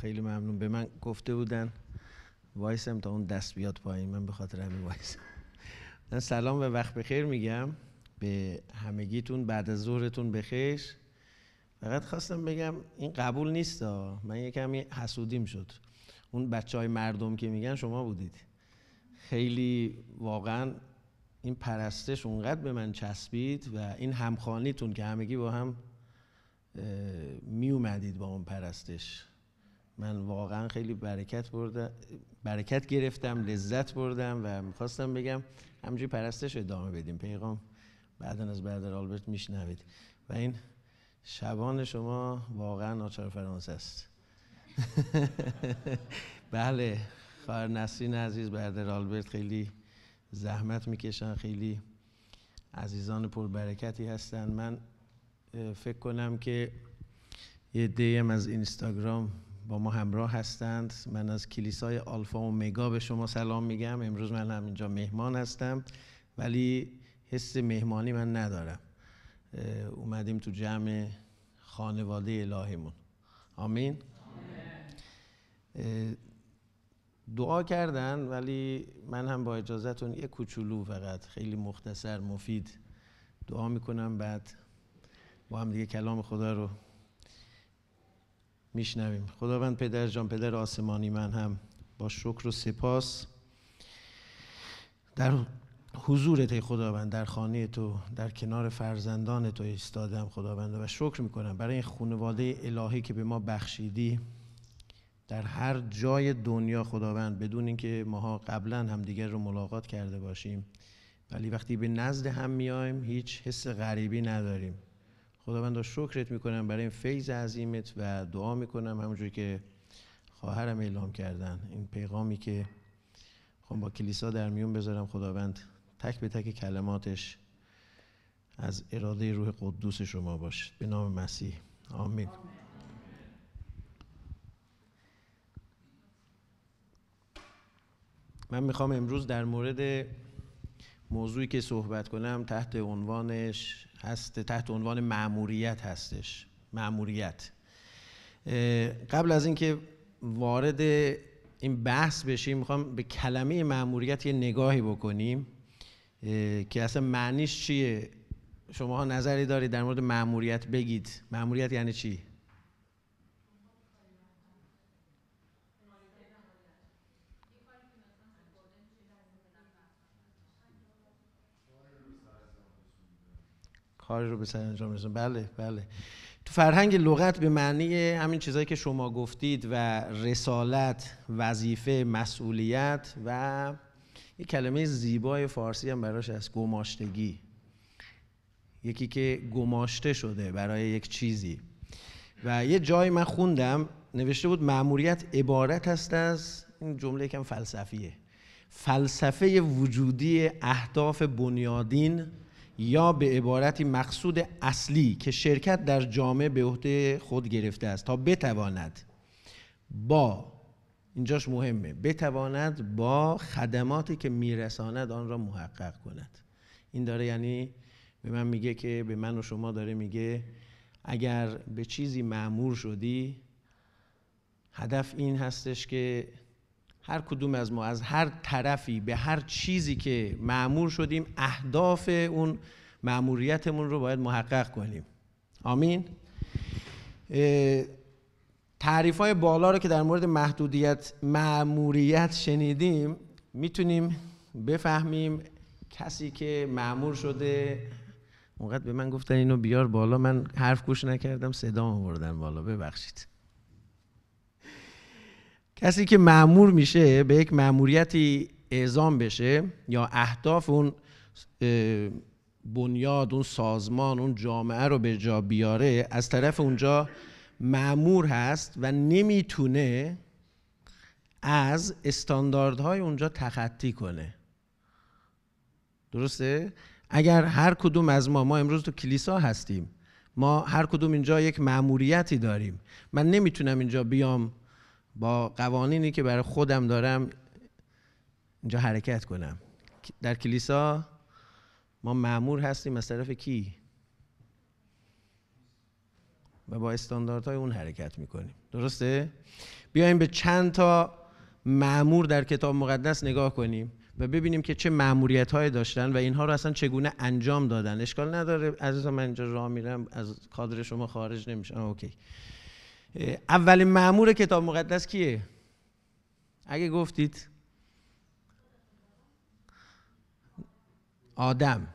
خیلی ممنون به من گفته بودن وایسم تا اون دست بیاد پایین من به خاطر همین وایسم من سلام و وقت بخیر میگم به همگیتون بعد از ظهرتون بخیر فقط خواستم بگم این قبول نیست من یه حسودیم شد اون بچه های مردم که میگن شما بودید خیلی واقعا این پرستش اونقدر به من چسبید و این همخانیتون که همگی با هم می با اون پرستش من واقعا خیلی برکت بردم برکت گرفتم لذت بردم و میخواستم بگم همجوری پرستش ادامه بدیم پیغام بعدا از برادر آلبرت میشنوید و این شبان شما واقعا ناچار فرانسه است بله خواهر نسرین عزیز برادر آلبرت خیلی زحمت میکشن خیلی عزیزان پربرکتی هستن من فکر کنم که یه دیم از اینستاگرام با ما همراه هستند من از کلیسای آلفا و مگا به شما سلام میگم امروز من هم اینجا مهمان هستم ولی حس مهمانی من ندارم اومدیم تو جمع خانواده الهیمون آمین دعا کردن ولی من هم با اجازهتون یه کوچولو فقط خیلی مختصر مفید دعا میکنم بعد با هم دیگه کلام خدا رو میشنویم خداوند پدر جان پدر آسمانی من هم با شکر و سپاس در حضورت خداوند در خانه تو در کنار فرزندان تو ایستادم خداوند و شکر میکنم برای این خانواده الهی که به ما بخشیدی در هر جای دنیا خداوند بدون اینکه ماها قبلا هم دیگر رو ملاقات کرده باشیم ولی وقتی به نزد هم میایم هیچ حس غریبی نداریم را شکرت میکنم برای این فیض عظیمت و دعا میکنم همونجوری که خواهرم اعلام کردن این پیغامی که خب با کلیسا در میون بذارم خداوند تک به تک کلماتش از اراده روح قدوس شما باشد به نام مسیح آمین من میخوام امروز در مورد موضوعی که صحبت کنم تحت عنوانش هست تحت عنوان معموریت هستش معموریت قبل از اینکه وارد این بحث بشیم میخوام به کلمه معموریت یه نگاهی بکنیم که اصلا معنیش چیه شما ها نظری دارید در مورد ماموریت بگید معموریت یعنی چی کار رو به انجام رسون بله بله تو فرهنگ لغت به معنی همین چیزهایی که شما گفتید و رسالت وظیفه مسئولیت و یه کلمه زیبای فارسی هم براش از گماشتگی یکی که گماشته شده برای یک چیزی و یه جایی من خوندم نوشته بود معموریت عبارت هست از این جمله یکم فلسفیه فلسفه وجودی اهداف بنیادین یا به عبارتی مقصود اصلی که شرکت در جامعه به عهده خود گرفته است تا بتواند با اینجاش مهمه بتواند با خدماتی که میرساند آن را محقق کند این داره یعنی به من میگه که به من و شما داره میگه اگر به چیزی معمور شدی هدف این هستش که هر کدوم از ما از هر طرفی به هر چیزی که معمور شدیم اهداف اون معموریتمون رو باید محقق کنیم آمین تعریف های بالا رو که در مورد محدودیت معموریت شنیدیم میتونیم بفهمیم کسی که معمور شده اونقدر به من گفتن اینو بیار بالا من حرف گوش نکردم صدا آوردن بالا ببخشید کسی که معمور میشه به یک معموریتی اعزام بشه یا اهداف اون بنیاد اون سازمان اون جامعه رو به جا بیاره از طرف اونجا معمور هست و نمیتونه از استانداردهای اونجا تخطی کنه درسته؟ اگر هر کدوم از ما ما امروز تو کلیسا هستیم ما هر کدوم اینجا یک معموریتی داریم من نمیتونم اینجا بیام با قوانینی که برای خودم دارم اینجا حرکت کنم در کلیسا ما معمور هستیم از طرف کی و با استانداردهای اون حرکت میکنیم درسته بیایم به چند تا معمور در کتاب مقدس نگاه کنیم و ببینیم که چه معموریت داشتن و اینها رو اصلا چگونه انجام دادن اشکال نداره عزیزم من اینجا راه میرم از کادر شما خارج نمیشم اوکی اولین معمور کتاب مقدس کیه؟ اگه گفتید آدم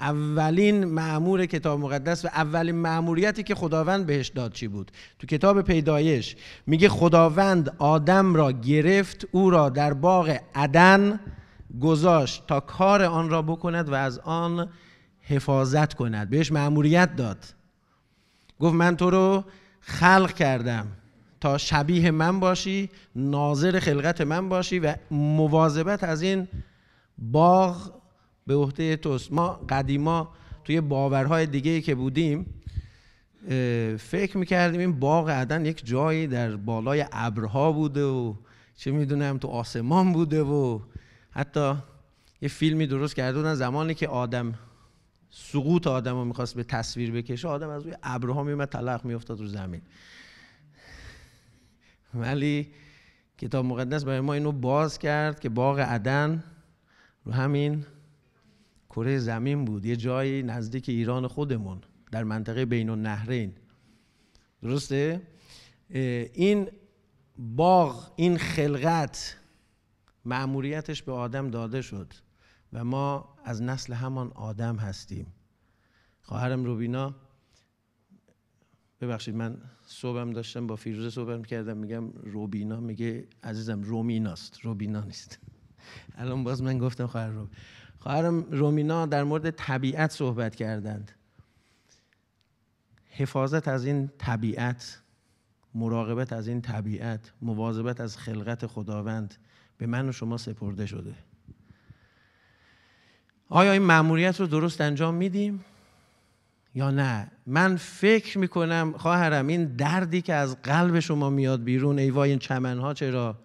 اولین معمور کتاب مقدس و اولین معموریتی که خداوند بهش داد چی بود تو کتاب پیدایش میگه خداوند آدم را گرفت او را در باغ عدن گذاشت تا کار آن را بکند و از آن حفاظت کند بهش معموریت داد گفت من تو رو خلق کردم تا شبیه من باشی ناظر خلقت من باشی و مواظبت از این باغ به عهده توست ما قدیما توی باورهای دیگه که بودیم فکر میکردیم این باغ عدن یک جایی در بالای ابرها بوده و چه میدونم تو آسمان بوده و حتی یه فیلمی درست کرده بودن زمانی که آدم سقوط آدم رو میخواست به تصویر بکشه آدم از روی ابرها میومد تلق میافتاد رو زمین ولی کتاب مقدس برای ما اینو باز کرد که باغ عدن رو همین کره زمین بود یه جایی نزدیک ایران خودمون در منطقه بین نهرین درسته این باغ این خلقت معموریتش به آدم داده شد و ما از نسل همان آدم هستیم خواهرم روبینا ببخشید من صبحم داشتم با فیروزه صحبت کردم میگم روبینا میگه عزیزم رومیناست روبینا نیست الان باز من گفتم خواهر رو خواهرم رومینا در مورد طبیعت صحبت کردند حفاظت از این طبیعت مراقبت از این طبیعت مواظبت از خلقت خداوند به من و شما سپرده شده آیا این مأموریت رو درست انجام میدیم یا نه من فکر میکنم خواهرم این دردی که از قلب شما میاد بیرون ای وای این چمنها چرا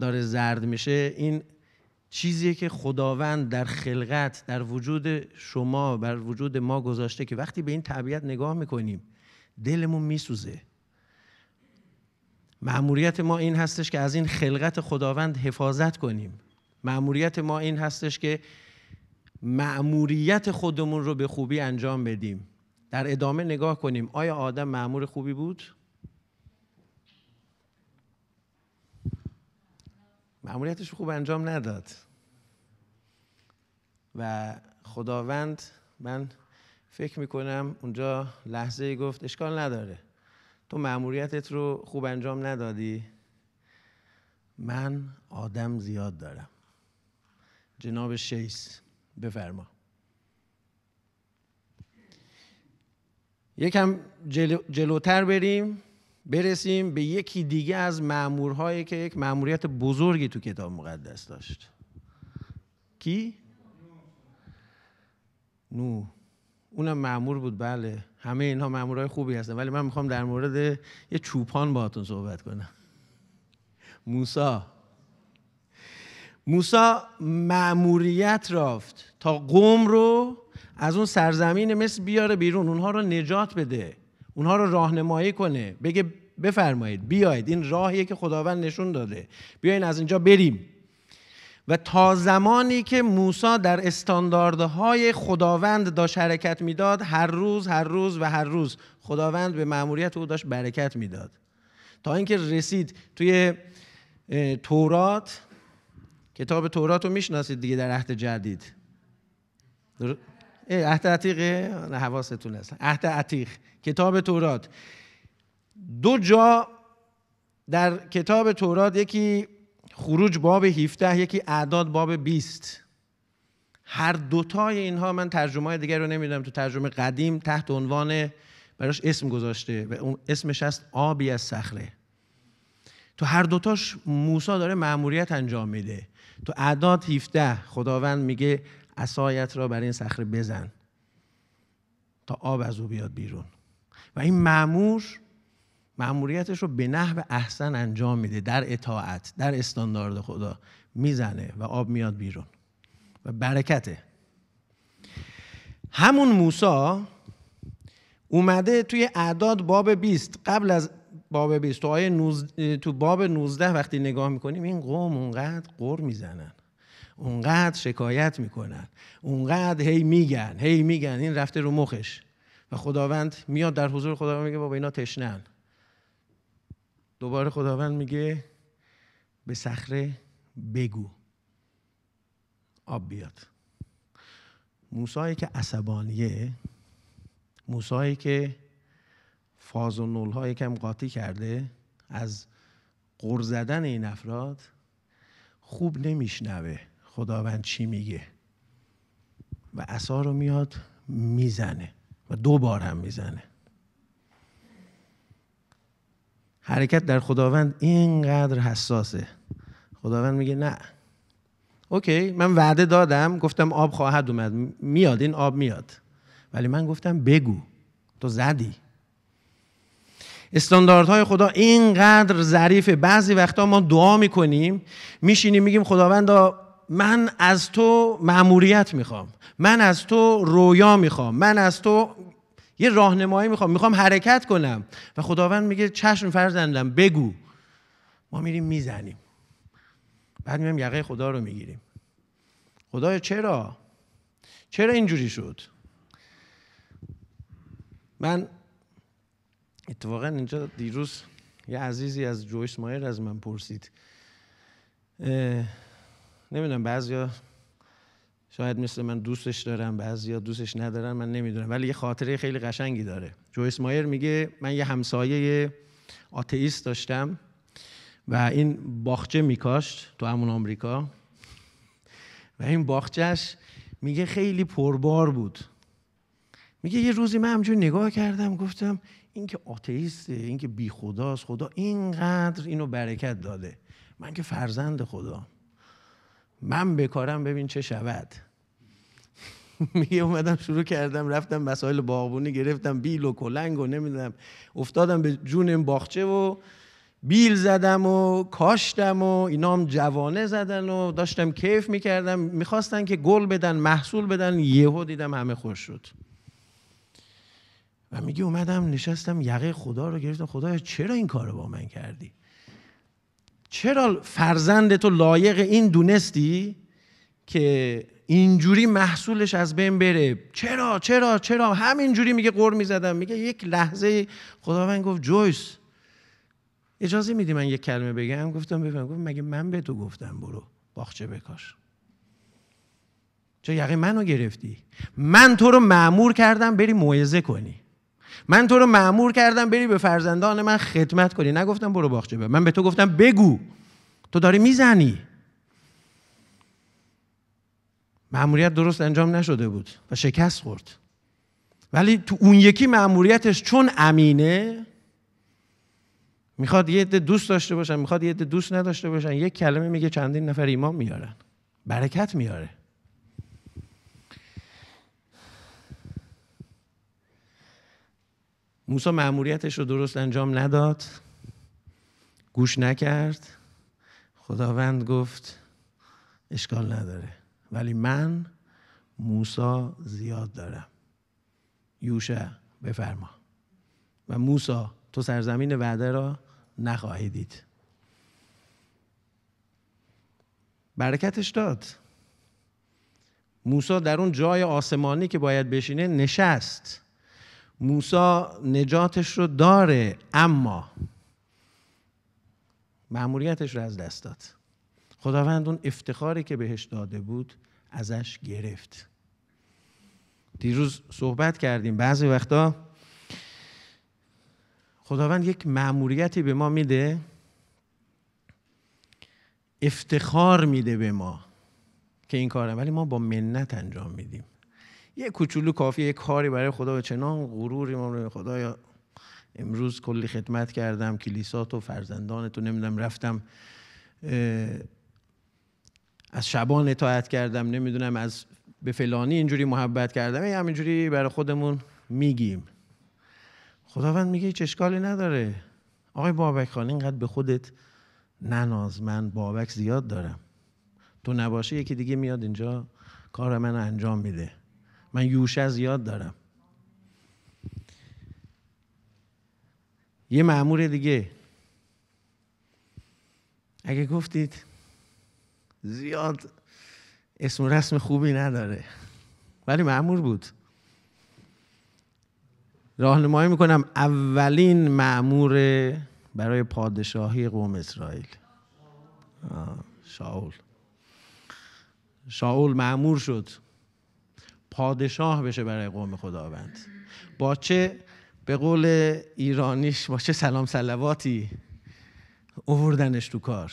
داره زرد میشه این چیزیه که خداوند در خلقت در وجود شما بر وجود ما گذاشته که وقتی به این طبیعت نگاه میکنیم دلمون میسوزه معموریت ما این هستش که از این خلقت خداوند حفاظت کنیم معموریت ما این هستش که معموریت خودمون رو به خوبی انجام بدیم در ادامه نگاه کنیم آیا آدم معمور خوبی بود؟ معموریتش خوب انجام نداد و خداوند من فکر میکنم اونجا لحظه گفت اشکال نداره تو معموریتت رو خوب انجام ندادی من آدم زیاد دارم جناب شیس بفرما یکم جلوتر بریم برسیم به یکی دیگه از مامورهایی که یک ماموریت بزرگی تو کتاب مقدس داشت کی؟ نو اونم معمور بود بله همه اینها معمورهای خوبی هستن ولی من میخوام در مورد یه چوپان باهاتون صحبت کنم موسا موسی معموریت رافت تا قوم رو از اون سرزمین مصر بیاره بیرون اونها رو نجات بده اونها رو راهنمایی کنه بگه بفرمایید بیاید این راهیه که خداوند نشون داده بیاین از اینجا بریم و تا زمانی که موسی در استانداردهای خداوند داشت حرکت میداد هر روز هر روز و هر روز خداوند به معموریت او داشت برکت میداد تا اینکه رسید توی تورات کتاب تورات رو میشناسید دیگه در عهد جدید عهد عتیقه نه حواستون هست عهد عتیق کتاب تورات دو جا در کتاب تورات یکی خروج باب 17 یکی اعداد باب 20 هر دوتای اینها من ترجمه های دیگر رو نمیدونم تو ترجمه قدیم تحت عنوان براش اسم گذاشته و اسمش هست آبی از صخره تو هر دوتاش موسا داره معموریت انجام میده تو اعداد 17 خداوند میگه اسایت را بر این صخره بزن تا آب از او بیاد بیرون و این معمور معموریتش رو به نحو احسن انجام میده در اطاعت در استاندارد خدا میزنه و آب میاد بیرون و برکته همون موسا اومده توی اعداد باب 20 قبل از باب 20 تو, تو باب 19 وقتی نگاه میکنیم این قوم اونقدر قر میزنن اونقدر شکایت میکنن اونقدر هی میگن هی میگن این رفته رو مخش و خداوند میاد در حضور خداوند میگه بابا اینا تشنن دوباره خداوند میگه به صخره بگو آب بیاد موسایی که عصبانیه موسایی که فاز و نول ها یکم قاطی کرده از قر زدن این افراد خوب نمیشنوه خداوند چی میگه و اثارو رو میاد میزنه و دو بار هم میزنه حرکت در خداوند اینقدر حساسه خداوند میگه نه اوکی من وعده دادم گفتم آب خواهد اومد میاد این آب میاد ولی من گفتم بگو تو زدی استانداردهای خدا اینقدر ظریفه بعضی وقتا ما دعا میکنیم میشینیم میگیم خداوندا من از تو معموریت میخوام من از تو رویا میخوام من از تو یه راهنمایی میخوام میخوام حرکت کنم و خداوند میگه چشم فرزندم بگو ما میریم میزنیم بعد میام یقه خدا رو میگیریم خدایا چرا چرا اینجوری شد من اتفاقا اینجا دیروز یه عزیزی از جویس مایر از من پرسید نمیدونم بعضیا شاید مثل من دوستش دارم بعضیا دوستش ندارن من نمیدونم ولی یه خاطره خیلی قشنگی داره جویس مایر میگه من یه همسایه آتئیست داشتم و این باخچه میکاشت تو همون آمریکا و این باخچهش میگه خیلی پربار بود میگه یه روزی من همجور نگاه کردم گفتم اینکه آتئیسته اینکه بی خداست خدا اینقدر اینو برکت داده من که فرزند خدا من بکارم ببین چه شود میگه اومدم شروع کردم رفتم مسائل باغبونی گرفتم بیل و کلنگ و نمیدونم افتادم به جون این باغچه و بیل زدم و کاشتم و اینا هم جوانه زدن و داشتم کیف میکردم میخواستن که گل بدن محصول بدن یهو دیدم همه خوش شد و میگه اومدم نشستم یقه خدا رو گرفتم خدا چرا این کار رو با من کردی چرا فرزند تو لایق این دونستی که اینجوری محصولش از بین بره چرا چرا چرا همینجوری میگه قر میزدم میگه یک لحظه خدا من گفت جویس اجازه میدی من یک کلمه بگم گفتم بفهم گفت مگه من به تو گفتم برو باخچه بکاش چرا یقه منو گرفتی من تو رو معمور کردم بری معیزه کنی من تو رو معمور کردم بری به فرزندان من خدمت کنی نگفتم برو باخچه من به تو گفتم بگو تو داری میزنی معموریت درست انجام نشده بود و شکست خورد ولی تو اون یکی معموریتش چون امینه میخواد یه عده دوست داشته باشن میخواد یه عده دوست نداشته باشن یک کلمه میگه چندین نفر ایمان میارن برکت میاره موسا مأموریتش رو درست انجام نداد گوش نکرد خداوند گفت اشکال نداره ولی من موسا زیاد دارم یوشه بفرما و موسا تو سرزمین وعده را نخواهی دید برکتش داد موسا در اون جای آسمانی که باید بشینه نشست موسا نجاتش رو داره اما معمولیتش رو از دست داد خداوند اون افتخاری که بهش داده بود ازش گرفت دیروز صحبت کردیم بعضی وقتا خداوند یک معمولیتی به ما میده افتخار میده به ما که این کاره ولی ما با منت انجام میدیم یه کوچولو کافیه یه کاری برای خدا به چنان غروری ما خدا امروز کلی خدمت کردم کلیسا تو فرزندان تو نمیدونم رفتم از شبان اطاعت کردم نمیدونم از به فلانی اینجوری محبت کردم یه همینجوری برای خودمون میگیم خداوند میگه هیچ اشکالی نداره آقای بابک خان اینقدر به خودت نناز من بابک زیاد دارم تو نباشه یکی دیگه میاد اینجا کار من انجام میده من یوشه زیاد دارم یه معمور دیگه اگه گفتید زیاد اسم و رسم خوبی نداره ولی معمور بود راهنمایی میکنم اولین معمور برای پادشاهی قوم اسرائیل شاول شاول معمور شد پادشاه بشه برای قوم خداوند با چه به قول ایرانیش با چه سلام سلواتی اووردنش تو کار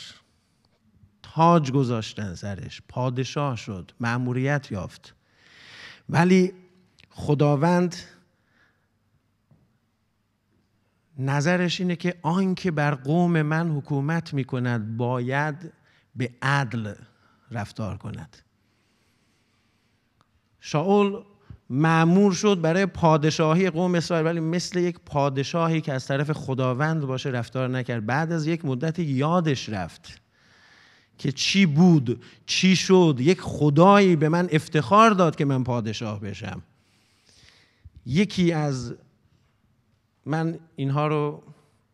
تاج گذاشتن سرش پادشاه شد مأموریت یافت ولی خداوند نظرش اینه که که بر قوم من حکومت میکند باید به عدل رفتار کند شاول معمور شد برای پادشاهی قوم اسرائیل ولی مثل یک پادشاهی که از طرف خداوند باشه رفتار نکرد بعد از یک مدت یادش رفت که چی بود چی شد یک خدایی به من افتخار داد که من پادشاه بشم یکی از من اینها رو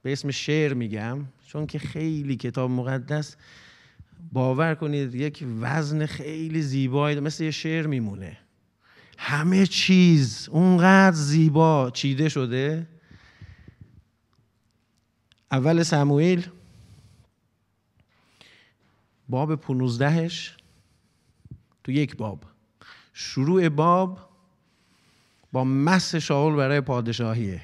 به اسم شعر میگم چون که خیلی کتاب مقدس باور کنید یک وزن خیلی زیبایی مثل یه شعر میمونه همه چیز اونقدر زیبا چیده شده اول سموئیل باب پونوزدهش تو یک باب شروع باب با مس شاول برای پادشاهیه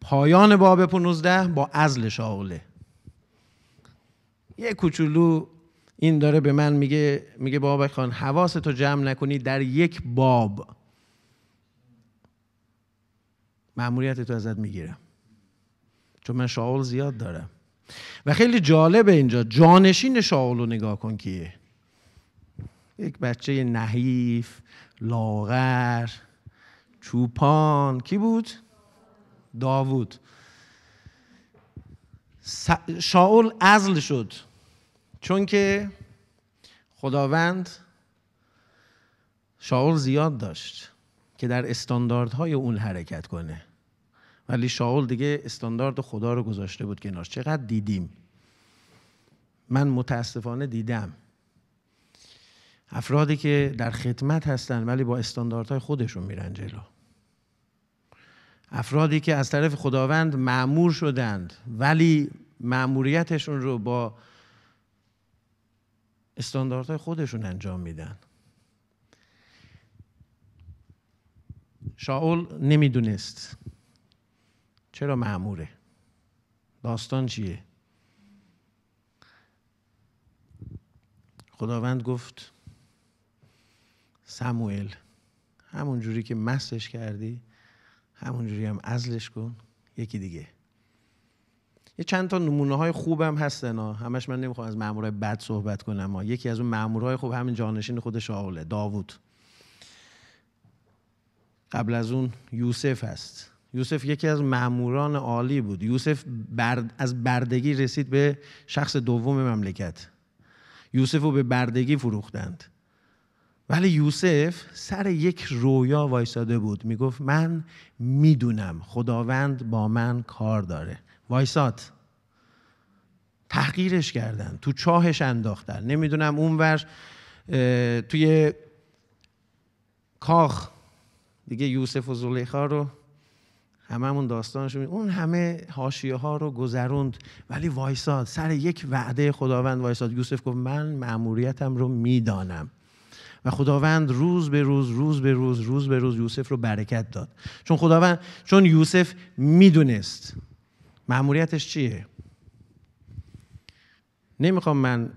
پایان باب پونوزده با ازل شاوله یه کوچولو این داره به من میگه میگه بابک خان حواستو جمع نکنی در یک باب معمولیت تو ازت میگیرم چون من شاول زیاد دارم و خیلی جالبه اینجا جانشین شاول رو نگاه کن کیه یک بچه نحیف لاغر چوپان کی بود؟ داوود شاول ازل شد چون که خداوند شاول زیاد داشت که در استانداردهای اون حرکت کنه ولی شاول دیگه استاندارد خدا رو گذاشته بود که کنار چقدر دیدیم من متاسفانه دیدم افرادی که در خدمت هستن ولی با استانداردهای خودشون میرن جلو افرادی که از طرف خداوند معمور شدند ولی معموریتشون رو با استانداردهای خودشون انجام میدن شاول نمیدونست چرا معموره داستان چیه خداوند گفت سموئل همون جوری که مستش کردی همون جوری هم ازلش کن یکی دیگه یه چند تا نمونه های خوب هم هستن ها. همش من نمیخوام از مامورای بد صحبت کنم ها. یکی از اون مامورای خوب همین جانشین خود شاوله داوود قبل از اون یوسف هست یوسف یکی از معموران عالی بود یوسف برد از بردگی رسید به شخص دوم مملکت یوسف رو به بردگی فروختند ولی یوسف سر یک رویا وایساده بود میگفت من میدونم خداوند با من کار داره وایسات تحقیرش کردن تو چاهش انداختن نمیدونم اونور توی کاخ دیگه یوسف و زلیخا رو هممون داستانش اون همه حاشیه ها رو گذروند ولی وایساد سر یک وعده خداوند وایساد یوسف گفت من مأموریتم رو میدانم و خداوند روز به روز روز به روز روز به روز یوسف رو برکت داد چون خداوند چون یوسف میدونست مأموریتش چیه نمیخوام من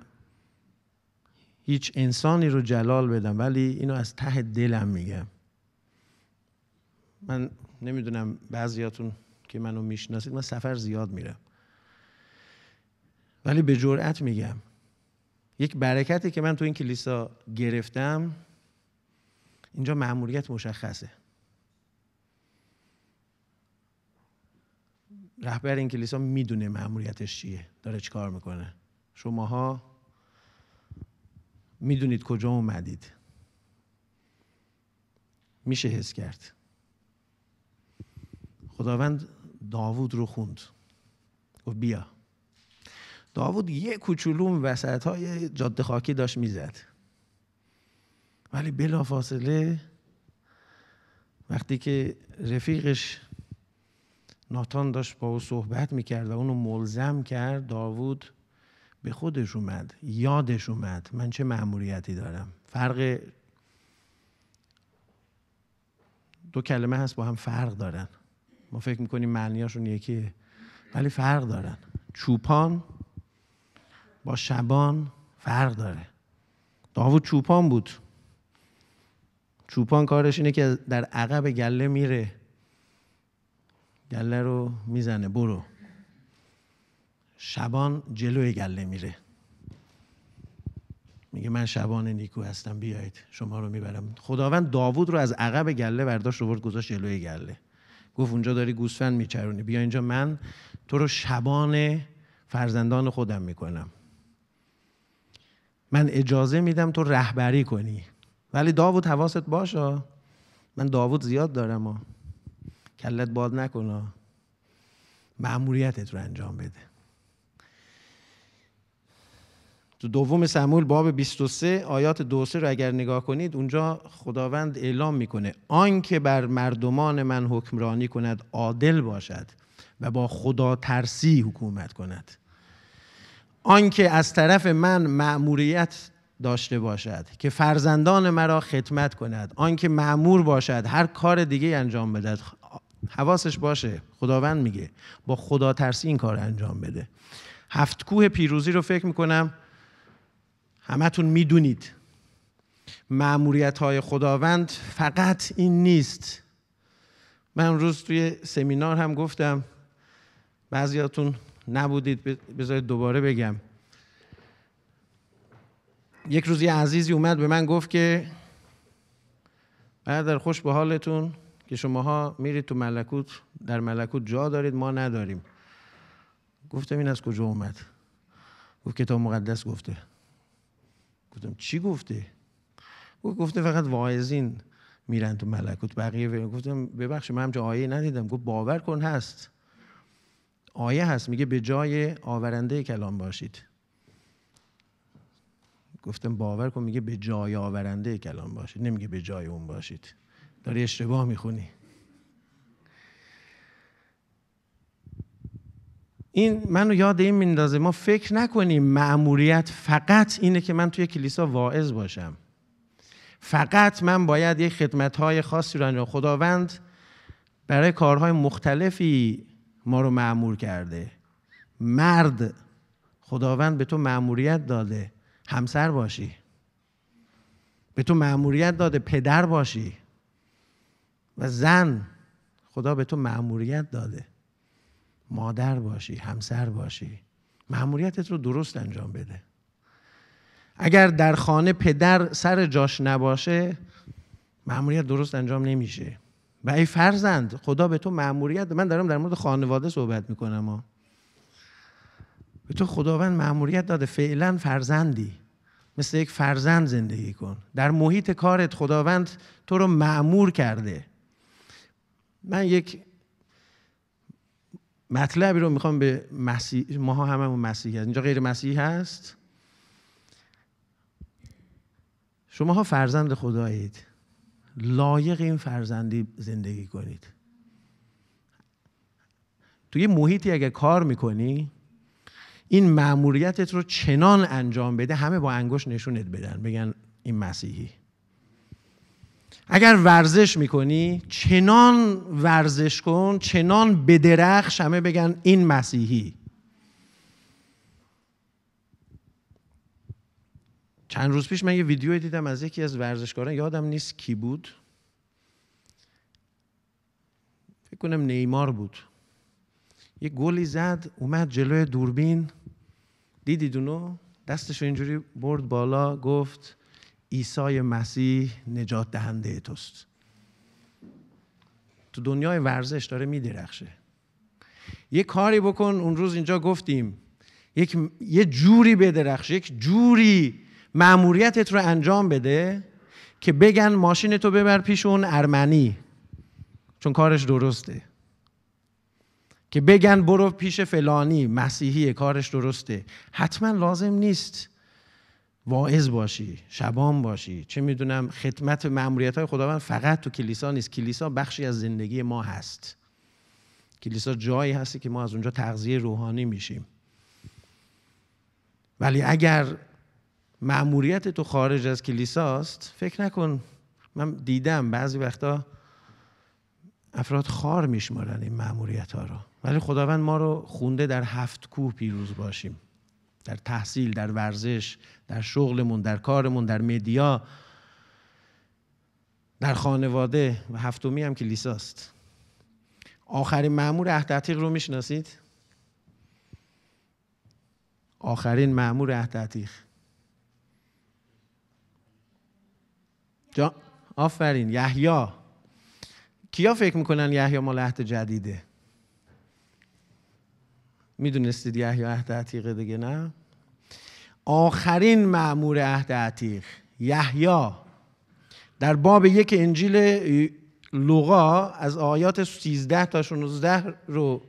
هیچ انسانی رو جلال بدم ولی اینو از ته دلم میگم من نمیدونم بعضیاتون که منو میشناسید من سفر زیاد میرم ولی به جرأت میگم یک برکتی که من تو این کلیسا گرفتم اینجا مأموریت مشخصه رهبر این کلیسا میدونه مأموریتش چیه داره کار میکنه شماها میدونید کجا اومدید میشه حس کرد خداوند داوود رو خوند و بیا داوود یه کوچولو وسط های جاده خاکی داشت میزد ولی بلافاصله فاصله وقتی که رفیقش ناتان داشت با او صحبت میکرد و اونو ملزم کرد داوود به خودش اومد یادش اومد من چه مأموریتی دارم فرق دو کلمه هست با هم فرق دارن ما فکر میکنیم معنیاشون یکیه ولی فرق دارن چوپان با شبان فرق داره داوود چوپان بود چوپان کارش اینه که در عقب گله میره گله رو میزنه برو شبان جلوی گله میره میگه من شبان نیکو هستم بیایید شما رو میبرم خداوند داوود رو از عقب گله برداشت برد گذاشت جلوی گله گفت اونجا داری گوسفند میچرونی بیا اینجا من تو رو شبان فرزندان خودم میکنم من اجازه میدم تو رهبری کنی ولی داوود حواست باشه من داوود زیاد دارم ها کلت باد نکنه معموریتت رو انجام بده تو دوم سمول باب 23 آیات 2 رو اگر نگاه کنید اونجا خداوند اعلام میکنه آنکه بر مردمان من حکمرانی کند عادل باشد و با خدا ترسی حکومت کند آنکه از طرف من مأموریت داشته باشد که فرزندان مرا خدمت کند آنکه معمور باشد هر کار دیگه انجام بده حواسش باشه خداوند میگه با خدا ترسی این کار انجام بده هفت کوه پیروزی رو فکر میکنم همتون میدونید معموریت های خداوند فقط این نیست من روز توی سمینار هم گفتم بعضیاتون نبودید بذارید دوباره بگم یک روز یه عزیزی اومد به من گفت که در خوش به حالتون که شماها میرید تو ملکوت در ملکوت جا دارید ما نداریم گفتم این از کجا اومد گفت کتاب مقدس گفته گفتم چی گفته گفته فقط واعظین میرن تو ملکوت بقیه گفتم ببخشید من همچه آیه ندیدم گفت باور کن هست آیه هست میگه به جای آورنده کلام باشید گفتم باور کن میگه به جای آورنده کلام باشید نمیگه به جای اون باشید داری اشتباه میخونی این منو یاد این میندازه ما فکر نکنیم معموریت فقط اینه که من توی کلیسا واعظ باشم فقط من باید یک خدمتهای خاصی رو انجام خداوند برای کارهای مختلفی ما رو معمور کرده مرد خداوند به تو معموریت داده همسر باشی به تو معموریت داده پدر باشی و زن خدا به تو معموریت داده مادر باشی همسر باشی مأموریتت رو درست انجام بده اگر در خانه پدر سر جاش نباشه مأموریت درست انجام نمیشه و ای فرزند خدا به تو مأموریت من دارم در مورد خانواده صحبت میکنم ها به تو خداوند مأموریت داده فعلا فرزندی مثل یک فرزند زندگی کن در محیط کارت خداوند تو رو معمور کرده من یک مطلبی رو میخوام به مسیح ما ها هممون مسیحی هست اینجا غیر مسیحی هست شما ها فرزند خدایید لایق این فرزندی زندگی کنید تو یه محیطی اگه کار میکنی این معموریتت رو چنان انجام بده همه با انگوش نشونت بدن بگن این مسیحی اگر ورزش میکنی چنان ورزش کن چنان به درخش همه بگن این مسیحی چند روز پیش من یه ویدیو دیدم از یکی از ورزشکاران یادم نیست کی بود فکر کنم نیمار بود یه گلی زد اومد جلوی دوربین دیدید اونو دستشو اینجوری برد بالا گفت عیسی مسیح نجات دهنده توست تو دنیای ورزش داره میدرخشه یه کاری بکن اون روز اینجا گفتیم یک یه جوری بدرخشه یک جوری معموریتت رو انجام بده که بگن ماشین تو ببر پیش اون ارمنی چون کارش درسته که بگن برو پیش فلانی مسیحی کارش درسته حتما لازم نیست واعظ باشی شبان باشی چه میدونم خدمت معمولیت های خداوند فقط تو کلیسا نیست کلیسا بخشی از زندگی ما هست کلیسا جایی هستی که ما از اونجا تغذیه روحانی میشیم ولی اگر معمولیت تو خارج از کلیساست فکر نکن من دیدم بعضی وقتا افراد خار میشمارن این معمولیت ها رو ولی خداوند ما رو خونده در هفت کوه پیروز باشیم در تحصیل در ورزش در شغلمون در کارمون در مدیا در خانواده و هفتمی هم که آخرین معمور عتیق رو میشناسید آخرین معمور عتیق جا آفرین یحیی کیا فکر میکنن یحیی مال عهد جدیده میدونستید یحیی عهد عتیقه دیگه نه آخرین معمور عهد عتیق یحیی در باب یک انجیل لغا از آیات 13 تا 16 رو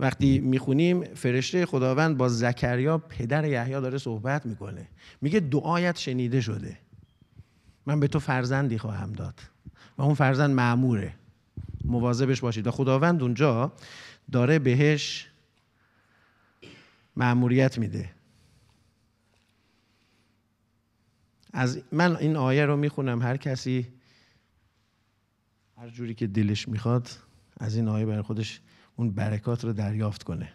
وقتی میخونیم فرشته خداوند با زکریا پدر یحیی داره صحبت میکنه میگه دعایت شنیده شده من به تو فرزندی خواهم داد و اون فرزند معموره مواظبش باشید و خداوند اونجا داره بهش معموریت میده از من این آیه رو میخونم هر کسی هر جوری که دلش میخواد از این آیه برای خودش اون برکات رو دریافت کنه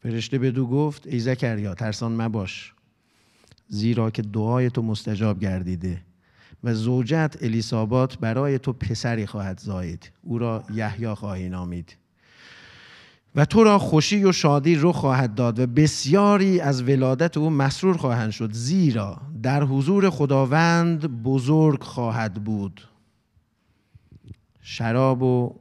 فرشته به دو گفت ای زکریا ترسان مباش زیرا که دعای تو مستجاب گردیده و زوجت الیسابات برای تو پسری خواهد زاید او را یحیی خواهی نامید و تو را خوشی و شادی رو خواهد داد و بسیاری از ولادت او مسرور خواهند شد زیرا در حضور خداوند بزرگ خواهد بود شراب و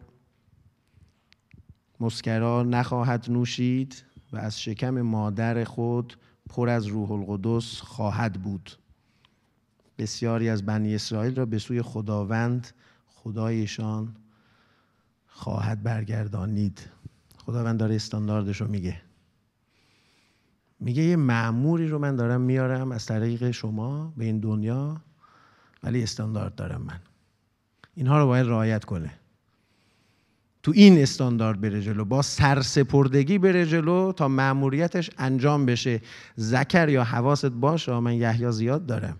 مسکرا نخواهد نوشید و از شکم مادر خود پر از روح القدس خواهد بود بسیاری از بنی اسرائیل را به سوی خداوند خدایشان خواهد برگردانید خداوند داره استانداردش رو میگه میگه یه معموری رو من دارم میارم از طریق شما به این دنیا ولی استاندارد دارم من اینها رو باید رعایت کنه تو این استاندارد بره جلو با سرسپردگی بره جلو تا مأموریتش انجام بشه زکر یا حواست باشه من یحیی زیاد دارم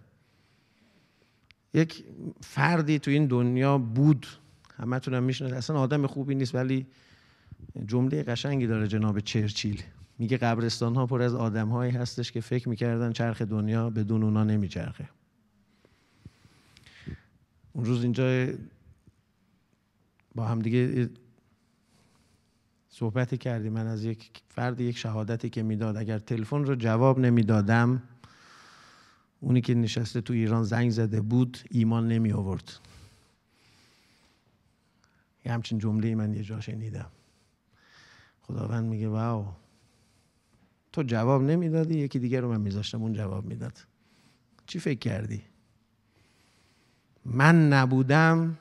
یک فردی تو این دنیا بود همه تونم میشناسید اصلا آدم خوبی نیست ولی جمله قشنگی داره جناب چرچیل میگه قبرستان ها پر از آدم هایی هستش که فکر میکردن چرخ دنیا بدون اونا نمیچرخه اون روز اینجا با هم دیگه صحبتی کردی من از یک فرد یک شهادتی که میداد اگر تلفن رو جواب نمیدادم اونی که نشسته تو ایران زنگ زده بود ایمان نمی آورد یه همچین جمله من یه جا شنیدم خداوند میگه واو تو جواب نمیدادی یکی دیگه رو من میذاشتم اون جواب میداد چی فکر کردی من نبودم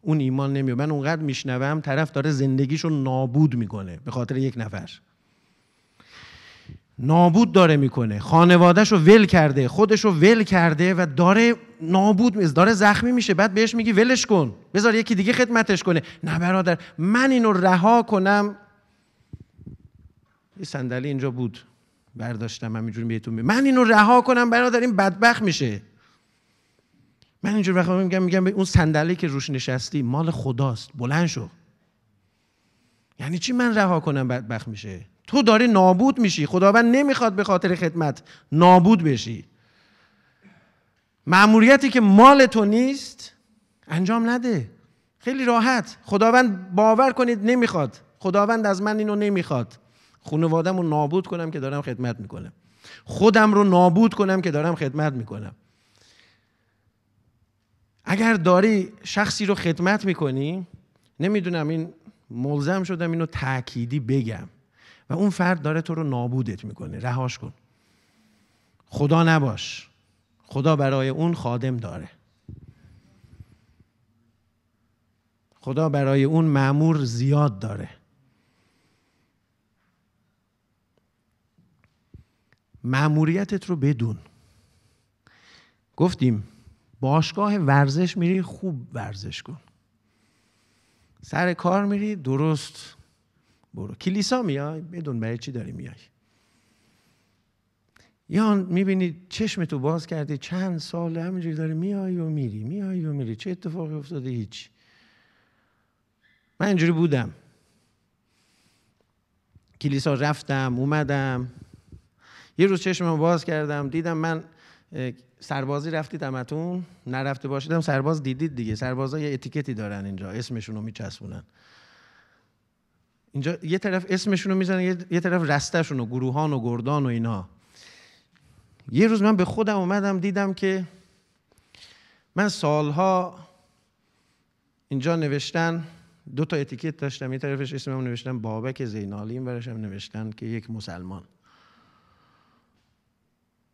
اون ایمان نمیاد من اونقدر میشنوم طرف داره زندگیشو نابود میکنه به خاطر یک نفر نابود داره میکنه خانوادهش رو ول کرده خودش رو ول کرده و داره نابود میز داره زخمی میشه بعد بهش میگی ولش کن بذار یکی دیگه خدمتش کنه نه برادر من اینو رها کنم یه صندلی اینجا بود برداشتم همینجوری بهتون می من اینو رها کنم برادر این بدبخت میشه من اینجور وقت میگم میگم اون صندلی که روش نشستی مال خداست بلند شو یعنی چی من رها کنم بدبخت میشه تو داری نابود میشی خداوند نمیخواد به خاطر خدمت نابود بشی معمولیتی که مال تو نیست انجام نده خیلی راحت خداوند باور کنید نمیخواد خداوند از من اینو نمیخواد خانوادم رو نابود کنم که دارم خدمت میکنم خودم رو نابود کنم که دارم خدمت میکنم اگر داری شخصی رو خدمت میکنی نمیدونم این ملزم شدم اینو تأکیدی بگم و اون فرد داره تو رو نابودت میکنه رهاش کن خدا نباش خدا برای اون خادم داره خدا برای اون معمور زیاد داره معموریتت رو بدون گفتیم باشگاه ورزش میری خوب ورزش کن سر کار میری درست برو کلیسا میای بدون برای چی داری میای یا میبینی چشم تو باز کردی چند سال همینجوری داری میای و میری میای و میری چه اتفاقی افتاده هیچ من اینجوری بودم کلیسا رفتم اومدم یه روز چشمم باز کردم دیدم من سربازی رفتید دمتون نرفته باشیدم سرباز دیدید دیگه سربازا یه اتیکتی دارن اینجا اسمشون رو میچسبونن اینجا یه طرف اسمشون رو میزنه یه طرف رستشون و گروهان و گردان و اینها یه روز من به خودم اومدم دیدم که من سالها اینجا نوشتن دو تا اتیکت داشتم یه طرفش اسمم نوشتن بابک زینالی این برشم نوشتن که یک مسلمان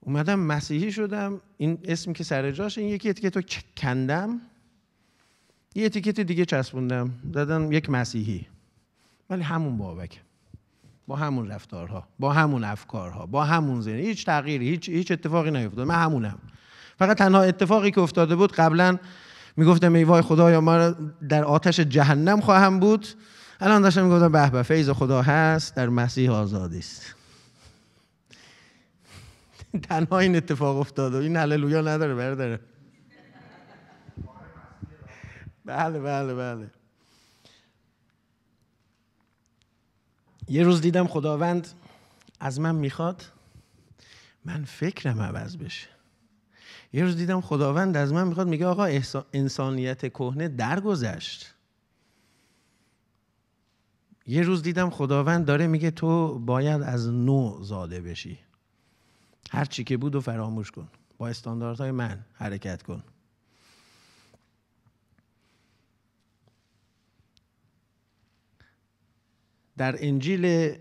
اومدم مسیحی شدم این اسم که سر جاش این یکی اتیکت رو کندم یه اتیکت دیگه چسبوندم زدم یک مسیحی ولی همون بابک با همون رفتارها با همون افکارها با همون زنی هیچ تغییری هیچ هیچ اتفاقی نیفتاد من همونم فقط تنها اتفاقی که افتاده بود قبلا میگفتم ای وای خدایا ما در آتش جهنم خواهم بود الان داشتم میگفتم به به فیض خدا هست در مسیح آزادی است تنها این اتفاق افتاده این هللویا نداره برداره بله بله بله یه روز دیدم خداوند از من میخواد من فکرم عوض بشه یه روز دیدم خداوند از من میخواد میگه آقا انسانیت کهنه درگذشت یه روز دیدم خداوند داره میگه تو باید از نو زاده بشی هر چی که بود و فراموش کن با استانداردهای من حرکت کن در انجیل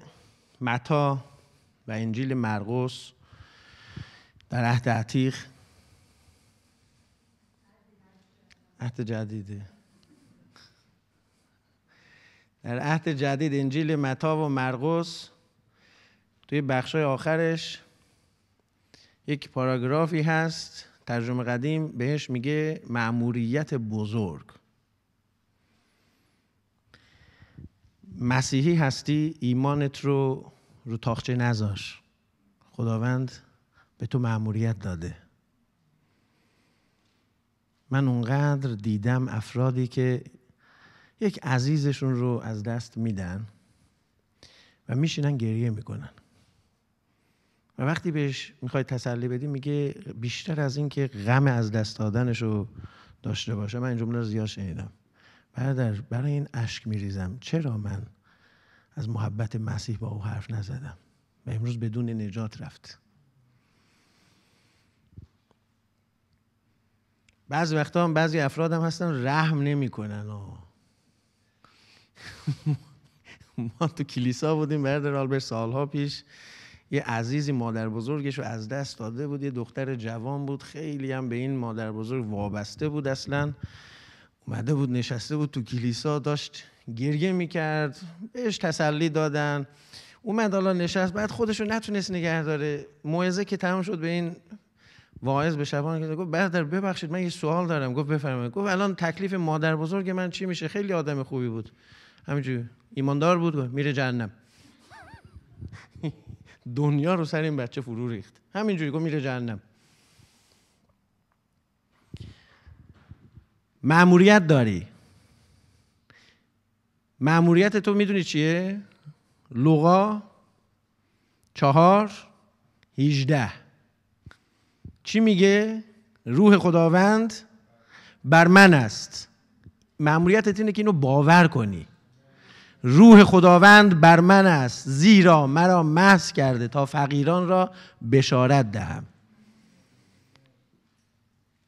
متا و انجیل مرقس در عهد عتیق عهد جدیده در عهد جدید انجیل متا و مرقس توی بخشای آخرش یک پاراگرافی هست ترجمه قدیم بهش میگه معموریت بزرگ مسیحی هستی ایمانت رو رو تاخچه نذاش خداوند به تو معموریت داده من اونقدر دیدم افرادی که یک عزیزشون رو از دست میدن و میشینن گریه میکنن و وقتی بهش میخوای تسلی بدی میگه بیشتر از این که غم از دست دادنش رو داشته باشه من این جمله رو زیاد شنیدم برادر برای این اشک میریزم چرا من از محبت مسیح با او حرف نزدم و امروز بدون نجات رفت بعض وقتا هم بعضی افراد هم هستن رحم نمیکنن ما تو کلیسا بودیم برادر آلبرت سالها پیش یه عزیزی مادر بزرگش رو از دست داده بود یه دختر جوان بود خیلی هم به این مادر بزرگ وابسته بود اصلا اومده بود نشسته بود تو کلیسا داشت گریه میکرد بهش تسلی دادن اومد حالا نشست بعد خودش رو نتونست نگه داره موعظه که تمام شد به این واعظ به شبان که گفت برادر ببخشید من یه سوال دارم گفت بفرمایید گفت الان تکلیف مادر بزرگ من چی میشه خیلی آدم خوبی بود همینجوری ایماندار بود میره جهنم دنیا رو سر این بچه فرو ریخت همینجوری گفت میره جهنم معموریت داری معموریت تو میدونی چیه؟ لغا چهار هیجده چی میگه؟ روح خداوند بر من است معموریتت اینه که اینو باور کنی روح خداوند بر من است زیرا مرا محض کرده تا فقیران را بشارت دهم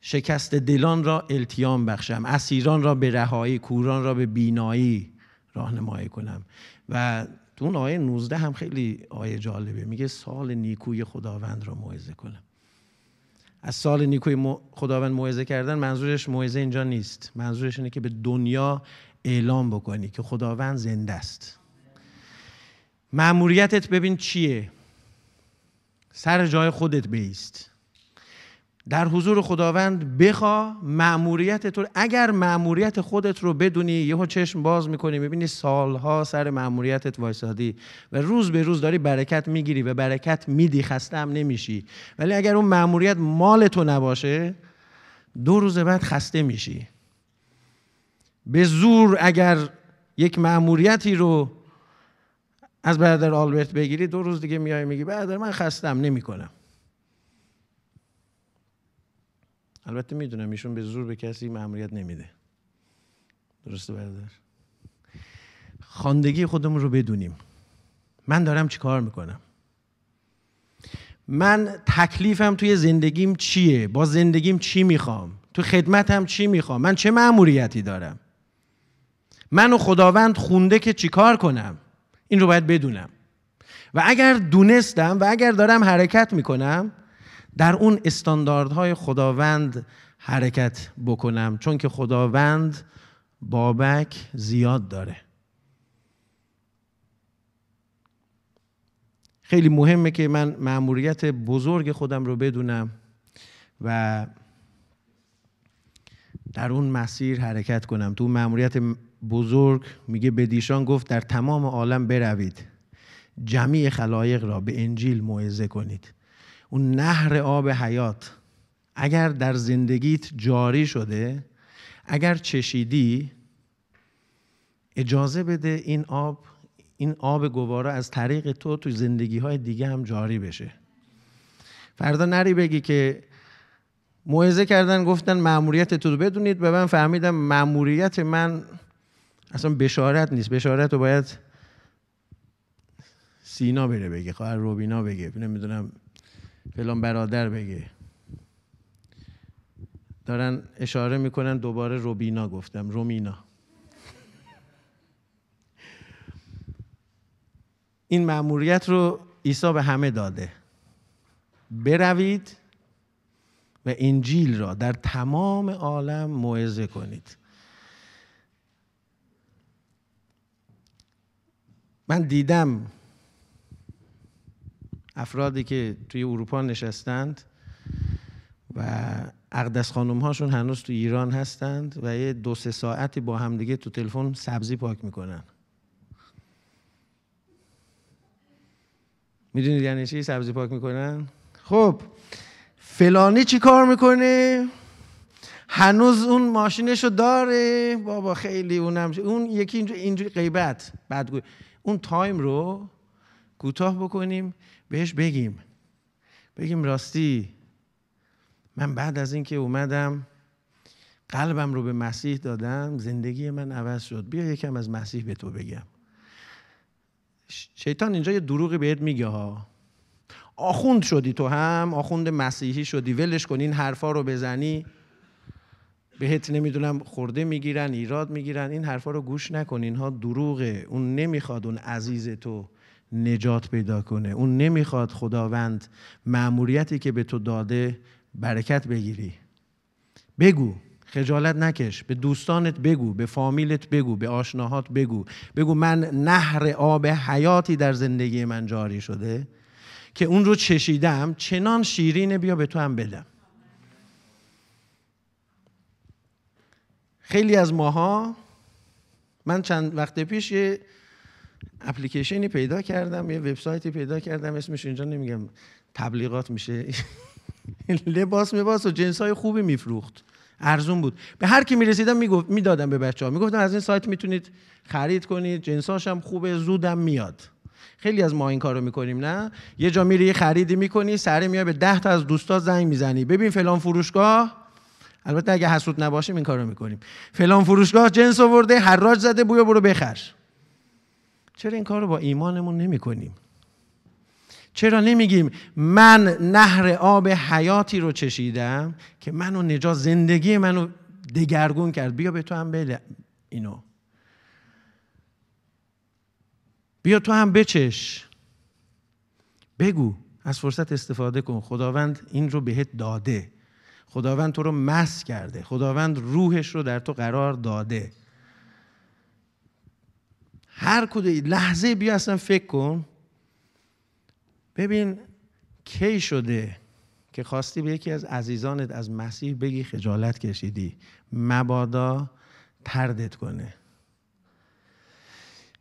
شکست دلان را التیام بخشم اسیران را به رهایی کوران را به بینایی راهنمایی کنم و تو اون آیه 19 هم خیلی آیه جالبه میگه سال نیکوی خداوند را موعظه کنم از سال نیکوی خداوند موعظه کردن منظورش موعظه اینجا نیست منظورش اینه که به دنیا اعلام بکنی که خداوند زنده است معموریتت ببین چیه سر جای خودت بیست در حضور خداوند بخوا معموریت تو اگر معموریت خودت رو بدونی یهو چشم باز میکنی میبینی سالها سر معموریتت وایسادی و روز به روز داری برکت میگیری و برکت میدی خسته هم نمیشی ولی اگر اون معموریت مال تو نباشه دو روز بعد خسته میشی به زور اگر یک معموریتی رو از برادر آلبرت بگیری دو روز دیگه میای میگی برادر من خستم نمیکنم البته میدونم ایشون به زور به کسی مأموریت نمیده درسته برادر خاندگی خودمون رو بدونیم من دارم چی کار میکنم من تکلیفم توی زندگیم چیه با زندگیم چی میخوام تو خدمتم چی میخوام من چه مأموریتی دارم من و خداوند خونده که چیکار کنم این رو باید بدونم و اگر دونستم و اگر دارم حرکت میکنم در اون استانداردهای خداوند حرکت بکنم چون که خداوند بابک زیاد داره خیلی مهمه که من مأموریت بزرگ خودم رو بدونم و در اون مسیر حرکت کنم تو مأموریت بزرگ میگه بدیشان گفت در تمام عالم بروید جمیع خلایق را به انجیل موعظه کنید اون نهر آب حیات اگر در زندگیت جاری شده اگر چشیدی اجازه بده این آب این آب گوارا از طریق تو تو زندگی های دیگه هم جاری بشه فردا نری بگی که موعظه کردن گفتن ماموریت تو بدونید به من فهمیدم ماموریت من اصلا بشارت نیست بشارت رو باید سینا بره بگه خواهر روبینا بگه نمیدونم فلان برادر بگه دارن اشاره میکنن دوباره روبینا گفتم رومینا این مأموریت رو عیسی به همه داده بروید و انجیل را در تمام عالم موعظه کنید من دیدم افرادی که توی اروپا نشستند و اقدس خانم هاشون هنوز تو ایران هستند و یه دو سه ساعتی با همدیگه تو تلفن سبزی پاک میکنن میدونید یعنی چی سبزی پاک میکنن خب فلانی چی کار میکنه هنوز اون ماشینشو داره بابا خیلی اونم اون یکی اینجا اینجوری غیبت بدگوی اون تایم رو کوتاه بکنیم بهش بگیم بگیم راستی من بعد از اینکه اومدم قلبم رو به مسیح دادم زندگی من عوض شد بیا یکم از مسیح به تو بگم شیطان اینجا یه دروغی بهت میگه ها آخوند شدی تو هم آخوند مسیحی شدی ولش کنین این حرفا رو بزنی بهت نمیدونم خورده میگیرن ایراد میگیرن این حرفا رو گوش نکنین اینها دروغه اون نمیخواد اون عزیز تو نجات پیدا کنه اون نمیخواد خداوند معموریتی که به تو داده برکت بگیری بگو خجالت نکش به دوستانت بگو به فامیلت بگو به آشناهات بگو بگو من نهر آب حیاتی در زندگی من جاری شده که اون رو چشیدم چنان شیرینه بیا به تو هم بدم خیلی از ماها من چند وقت پیش یه اپلیکیشنی پیدا کردم یه وبسایتی پیدا کردم اسمش اینجا نمیگم تبلیغات میشه لباس میباس و جنس های خوبی میفروخت ارزون بود به هر کی میرسیدم میگفت میدادم به بچه ها میگفتم از این سایت میتونید خرید کنید جنساش هم خوبه زودم میاد خیلی از ما این کارو میکنیم نه یه جا میری خریدی میکنی سری میای به ده تا از دوستا زنگ میزنی ببین فلان فروشگاه البته اگه حسود نباشیم این کارو میکنیم فلان فروشگاه جنس آورده حراج زده بوی برو بخر چرا این کار رو با ایمانمون نمی کنیم؟ چرا نمیگیم من نهر آب حیاتی رو چشیدم که منو نجات زندگی منو دگرگون کرد بیا به تو هم بده اینو بیا تو هم بچش بگو از فرصت استفاده کن خداوند این رو بهت داده خداوند تو رو مس کرده خداوند روحش رو در تو قرار داده هر کدوم لحظه بیا اصلا فکر کن ببین کی شده که خواستی به یکی از عزیزانت از مسیح بگی خجالت کشیدی مبادا تردت کنه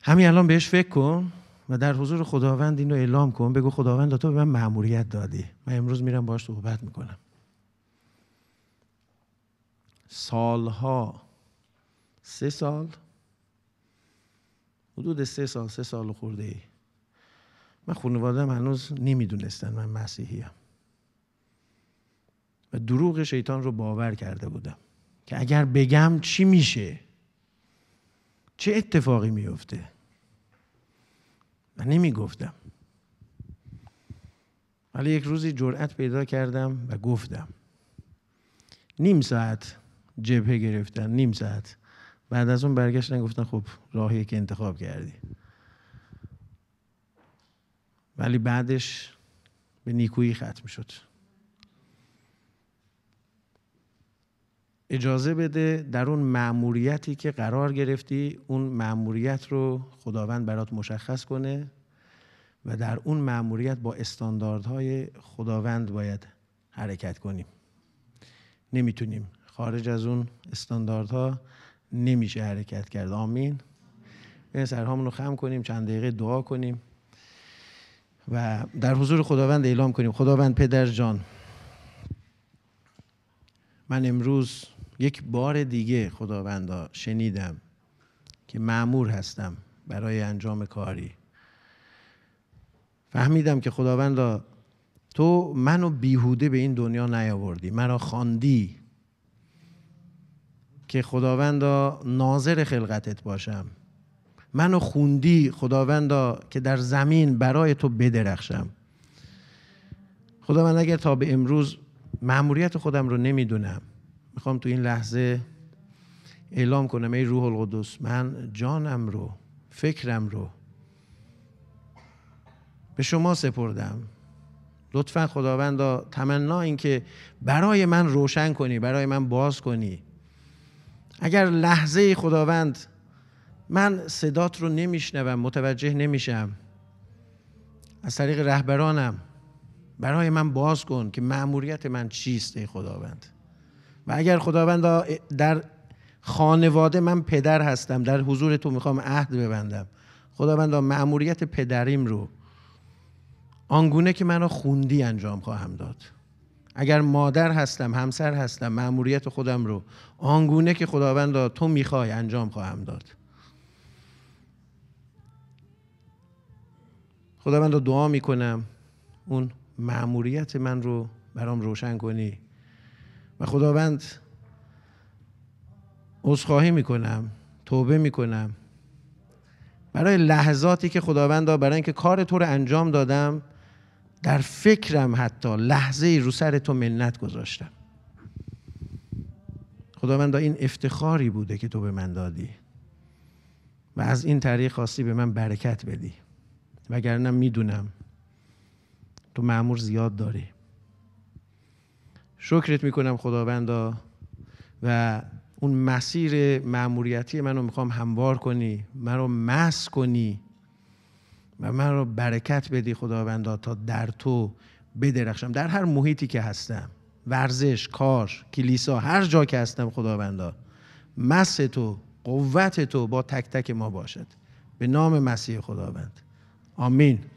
همین الان بهش فکر کن و در حضور خداوند این رو اعلام کن بگو خداوند تو به من مأموریت دادی من امروز میرم باش صحبت میکنم سالها سه سال حدود سه سال سه سال خورده ای من خانوادم هنوز نمیدونستن من مسیحیم و دروغ شیطان رو باور کرده بودم که اگر بگم چی میشه چه اتفاقی میفته من نمیگفتم ولی یک روزی جرأت پیدا کردم و گفتم نیم ساعت جبهه گرفتن نیم ساعت بعد از اون برگشتن گفتن خب راهی که انتخاب کردی ولی بعدش به نیکویی ختم شد اجازه بده در اون معموریتی که قرار گرفتی اون معموریت رو خداوند برات مشخص کنه و در اون معموریت با استانداردهای خداوند باید حرکت کنیم نمیتونیم خارج از اون استانداردها نمیشه حرکت کرد آمین به سرهامون رو خم کنیم چند دقیقه دعا کنیم و در حضور خداوند اعلام کنیم خداوند پدر جان من امروز یک بار دیگه خداوندا شنیدم که معمور هستم برای انجام کاری فهمیدم که خداوند تو منو بیهوده به این دنیا نیاوردی مرا خواندی که خداوندا ناظر خلقتت باشم منو خوندی خداوندا که در زمین برای تو بدرخشم خداوند اگر تا به امروز مأموریت خودم رو نمیدونم میخوام تو این لحظه اعلام کنم ای روح القدس من جانم رو فکرم رو به شما سپردم لطفا خداوندا تمنا این که برای من روشن کنی برای من باز کنی اگر لحظه خداوند من صدات رو نمیشنوم متوجه نمیشم از طریق رهبرانم برای من باز کن که مأموریت من چیست ای خداوند و اگر خداوند در خانواده من پدر هستم در حضور تو میخوام عهد ببندم خداوند مأموریت پدریم رو آنگونه که منو خوندی انجام خواهم داد اگر مادر هستم همسر هستم مأموریت خودم رو آنگونه که خداوند تو میخوای انجام خواهم داد خداوند دعا میکنم اون مأموریت من رو برام روشن کنی و خداوند عذرخواهی میکنم توبه میکنم برای لحظاتی که خداوند برای اینکه کار تو رو انجام دادم در فکرم حتی لحظه رو سر تو منت گذاشتم خداوندا این افتخاری بوده که تو به من دادی و از این طریق خواستی به من برکت بدی وگرنه میدونم تو معمور زیاد داری شکرت میکنم خداوندا و اون مسیر معموریتی منو میخوام هموار کنی منو مس کنی و من رو برکت بدی خداوندا تا در تو بدرخشم در هر محیطی که هستم ورزش کار کلیسا هر جا که هستم خداوندا مس تو قوت تو با تک تک ما باشد به نام مسیح خداوند آمین